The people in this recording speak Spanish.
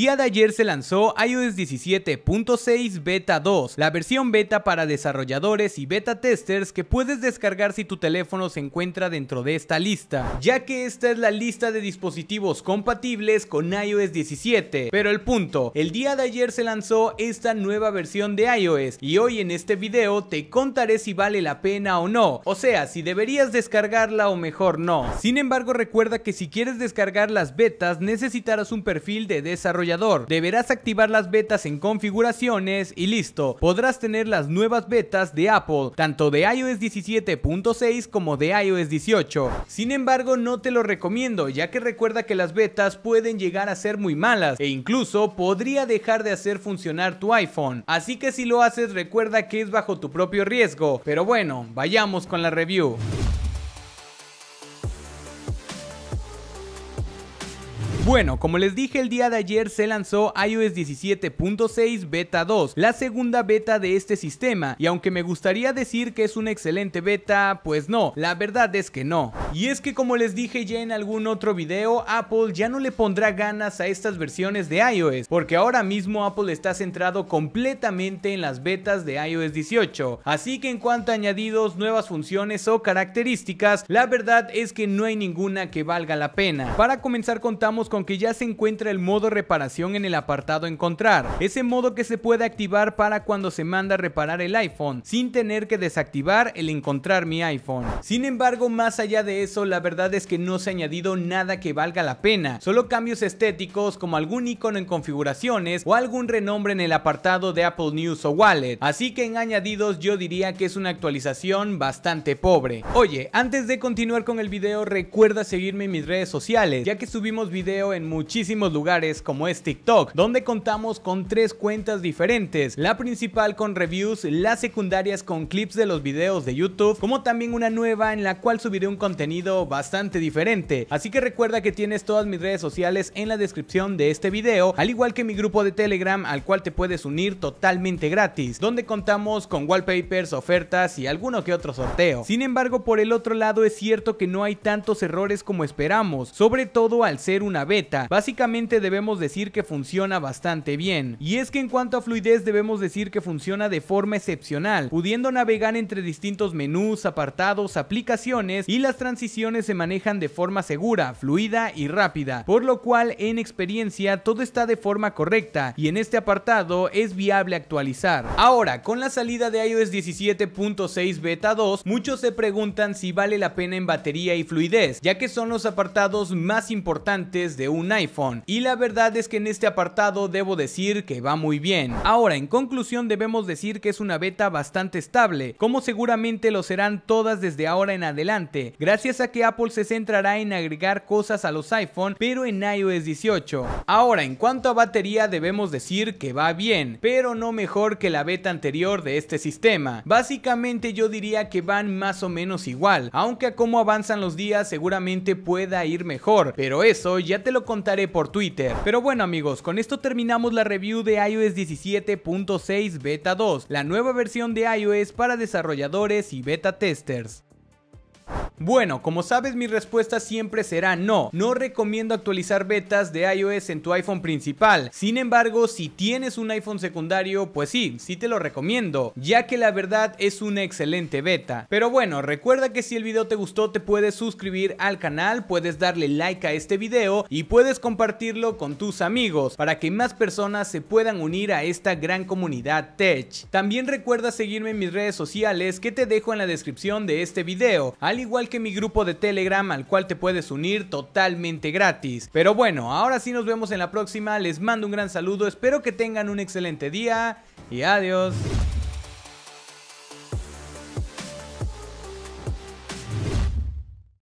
día de ayer se lanzó iOS 17.6 Beta 2, la versión beta para desarrolladores y beta testers que puedes descargar si tu teléfono se encuentra dentro de esta lista, ya que esta es la lista de dispositivos compatibles con iOS 17. Pero el punto, el día de ayer se lanzó esta nueva versión de iOS y hoy en este video te contaré si vale la pena o no, o sea, si deberías descargarla o mejor no. Sin embargo, recuerda que si quieres descargar las betas necesitarás un perfil de desarrollador Deberás activar las betas en configuraciones y listo, podrás tener las nuevas betas de Apple, tanto de iOS 17.6 como de iOS 18. Sin embargo, no te lo recomiendo, ya que recuerda que las betas pueden llegar a ser muy malas e incluso podría dejar de hacer funcionar tu iPhone. Así que si lo haces, recuerda que es bajo tu propio riesgo. Pero bueno, vayamos con la review. Bueno, como les dije el día de ayer se lanzó iOS 17.6 Beta 2, la segunda beta de este sistema, y aunque me gustaría decir que es una excelente beta, pues no, la verdad es que no. Y es que como les dije ya en algún otro video, Apple ya no le pondrá ganas a estas versiones de iOS, porque ahora mismo Apple está centrado completamente en las betas de iOS 18, así que en cuanto a añadidos, nuevas funciones o características, la verdad es que no hay ninguna que valga la pena. Para comenzar contamos con que ya se encuentra el modo reparación en el apartado encontrar, ese modo que se puede activar para cuando se manda a reparar el iPhone, sin tener que desactivar el encontrar mi iPhone. Sin embargo, más allá de eso, la verdad es que no se ha añadido nada que valga la pena, solo cambios estéticos como algún icono en configuraciones o algún renombre en el apartado de Apple News o Wallet, así que en añadidos yo diría que es una actualización bastante pobre. Oye, antes de continuar con el video, recuerda seguirme en mis redes sociales, ya que subimos videos en muchísimos lugares como es TikTok, donde contamos con tres cuentas diferentes, la principal con reviews, las secundarias con clips de los videos de YouTube, como también una nueva en la cual subiré un contenido bastante diferente. Así que recuerda que tienes todas mis redes sociales en la descripción de este video, al igual que mi grupo de Telegram al cual te puedes unir totalmente gratis, donde contamos con wallpapers, ofertas y alguno que otro sorteo. Sin embargo, por el otro lado es cierto que no hay tantos errores como esperamos, sobre todo al ser una beta, básicamente debemos decir que funciona bastante bien. Y es que en cuanto a fluidez debemos decir que funciona de forma excepcional, pudiendo navegar entre distintos menús, apartados, aplicaciones y las transiciones se manejan de forma segura, fluida y rápida, por lo cual en experiencia todo está de forma correcta y en este apartado es viable actualizar. Ahora, con la salida de iOS 17.6 beta 2, muchos se preguntan si vale la pena en batería y fluidez, ya que son los apartados más importantes un iPhone y la verdad es que en este apartado debo decir que va muy bien. Ahora en conclusión debemos decir que es una beta bastante estable como seguramente lo serán todas desde ahora en adelante gracias a que Apple se centrará en agregar cosas a los iPhone pero en iOS 18. Ahora en cuanto a batería debemos decir que va bien pero no mejor que la beta anterior de este sistema. Básicamente yo diría que van más o menos igual aunque a cómo avanzan los días seguramente pueda ir mejor pero eso ya te lo contaré por Twitter. Pero bueno amigos, con esto terminamos la review de iOS 17.6 Beta 2, la nueva versión de iOS para desarrolladores y beta testers. Bueno, como sabes mi respuesta siempre será no, no recomiendo actualizar betas de iOS en tu iPhone principal, sin embargo si tienes un iPhone secundario pues sí, sí te lo recomiendo, ya que la verdad es una excelente beta. Pero bueno, recuerda que si el video te gustó te puedes suscribir al canal, puedes darle like a este video y puedes compartirlo con tus amigos para que más personas se puedan unir a esta gran comunidad tech. También recuerda seguirme en mis redes sociales que te dejo en la descripción de este video, al igual que mi grupo de Telegram al cual te puedes unir totalmente gratis. Pero bueno, ahora sí nos vemos en la próxima, les mando un gran saludo, espero que tengan un excelente día y adiós.